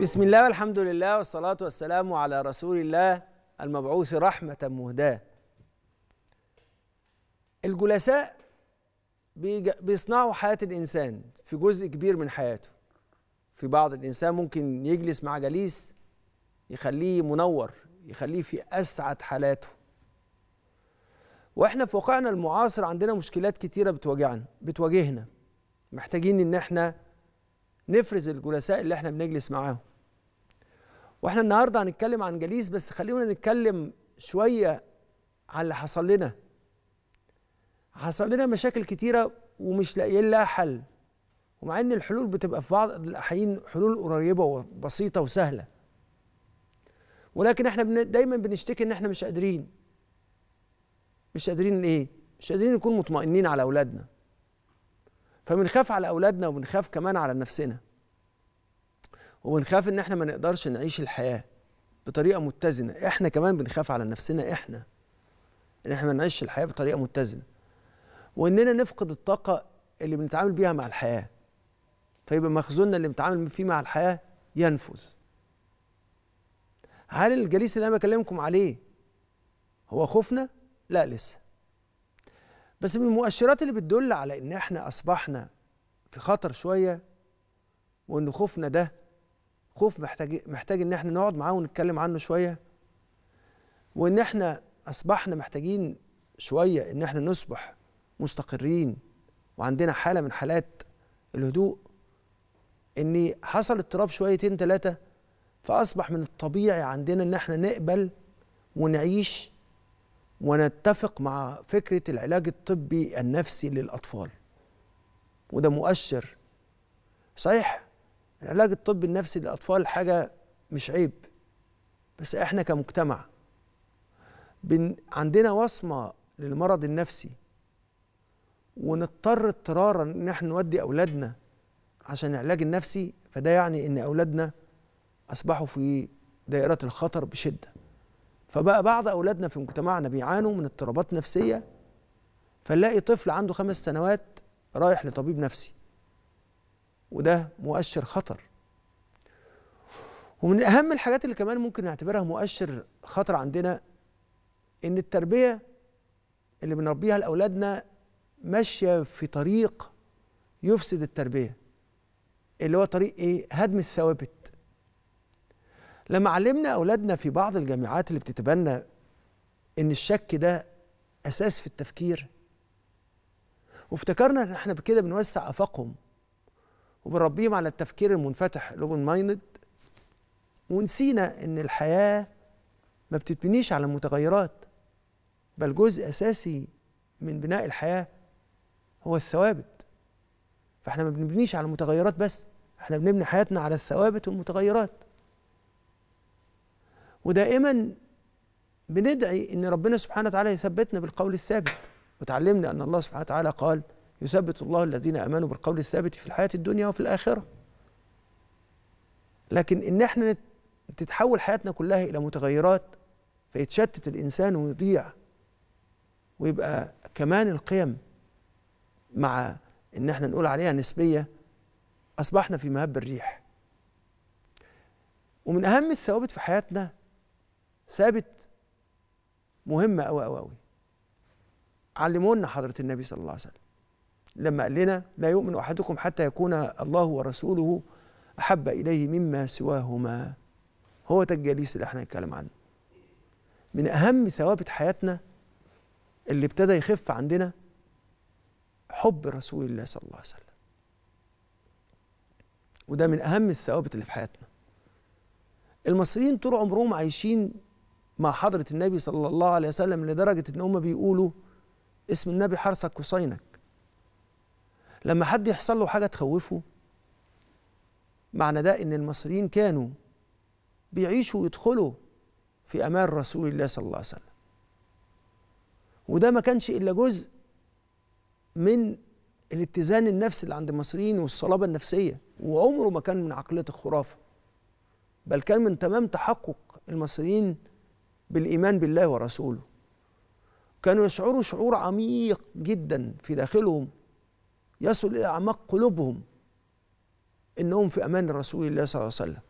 بسم الله والحمد لله والصلاة والسلام على رسول الله المبعوث رحمة مهداة الجلساء بيصنعوا حياة الإنسان في جزء كبير من حياته في بعض الإنسان ممكن يجلس مع جليس يخليه منور يخليه في أسعد حالاته واحنا في واقعنا المعاصر عندنا مشكلات كتيرة بتواجهنا بتواجهنا محتاجين ان احنا نفرز الجلساء اللي احنا بنجلس معاهم واحنا النهارده هنتكلم عن جليس بس خلينا نتكلم شويه على اللي حصل لنا حصل لنا مشاكل كتيره ومش لاقيين لها حل ومع ان الحلول بتبقى في بعض الاحيان حلول قريبه وبسيطه وسهله ولكن احنا دايما بنشتكي ان احنا مش قادرين مش قادرين ايه مش قادرين نكون مطمئنين على اولادنا فبنخاف على اولادنا وبنخاف كمان على نفسنا وبنخاف ان احنا ما نقدرش نعيش الحياه بطريقه متزنه احنا كمان بنخاف على نفسنا احنا ان احنا ما نعيش الحياه بطريقه متزنه واننا نفقد الطاقه اللي بنتعامل بيها مع الحياه فيبقى مخزوننا اللي بنتعامل فيه مع الحياه ينفذ هل الجليس اللي انا بكلمكم عليه هو خوفنا لا لسه بس من المؤشرات اللي بتدل على ان احنا اصبحنا في خطر شويه وان خوفنا ده خوف محتاج محتاج ان احنا نقعد معاه ونتكلم عنه شويه وان احنا اصبحنا محتاجين شويه ان احنا نصبح مستقرين وعندنا حاله من حالات الهدوء ان حصل اضطراب شويتين ثلاثه فاصبح من الطبيعي عندنا ان احنا نقبل ونعيش ونتفق مع فكره العلاج الطبي النفسي للاطفال وده مؤشر صحيح العلاج الطبي النفسي للاطفال حاجه مش عيب بس احنا كمجتمع بن عندنا وصمه للمرض النفسي ونضطر اضطرارا ان احنا نودي اولادنا عشان العلاج النفسي فده يعني ان اولادنا اصبحوا في دائره الخطر بشده فبقى بعض اولادنا في مجتمعنا بيعانوا من اضطرابات نفسيه فنلاقي طفل عنده خمس سنوات رايح لطبيب نفسي وده مؤشر خطر ومن اهم الحاجات اللي كمان ممكن نعتبرها مؤشر خطر عندنا ان التربيه اللي بنربيها لاولادنا ماشيه في طريق يفسد التربيه اللي هو طريق ايه هدم الثوابت لما علمنا اولادنا في بعض الجامعات اللي بتتبنى ان الشك ده اساس في التفكير وافتكرنا ان احنا بكده بنوسع افاقهم وبنربيهم على التفكير المنفتح الاوبن مايند ونسينا ان الحياه ما بتتبنيش على المتغيرات بل جزء اساسي من بناء الحياه هو الثوابت فاحنا ما بنبنيش على المتغيرات بس احنا بنبني حياتنا على الثوابت والمتغيرات ودائما بندعي ان ربنا سبحانه وتعالى يثبتنا بالقول الثابت وتعلمنا ان الله سبحانه وتعالى قال يثبت الله الذين امنوا بالقول الثابت في الحياه الدنيا وفي الاخره لكن ان احنا تتحول حياتنا كلها الى متغيرات فيتشتت الانسان ويضيع ويبقى كمان القيم مع ان احنا نقول عليها نسبيه اصبحنا في مهب الريح ومن اهم الثوابت في حياتنا ثابت مهمه قوي قوي قوي علمونا حضره النبي صلى الله عليه وسلم لما قال لنا لا يؤمن أحدكم حتى يكون الله ورسوله أحب إليه مما سواهما هو ده الجليس اللي احنا نتكلم عنه من أهم ثوابت حياتنا اللي ابتدى يخف عندنا حب رسول الله صلى الله عليه وسلم وده من أهم الثوابت اللي في حياتنا المصريين طول عمرهم عايشين مع حضرة النبي صلى الله عليه وسلم لدرجة إن هم بيقولوا اسم النبي حرسك وصينك لما حد يحصل له حاجة تخوفه معنى ده إن المصريين كانوا بيعيشوا ويدخلوا في أمان رسول الله صلى الله عليه وسلم وده ما كانش إلا جزء من الاتزان النفسي اللي عند المصريين والصلابة النفسية وعمره ما كان من عقلية الخرافة بل كان من تمام تحقق المصريين بالإيمان بالله ورسوله كانوا يشعروا شعور عميق جدا في داخلهم يصل إلى أعماق قلوبهم إنهم في أمان رسول الله صلى الله عليه وسلم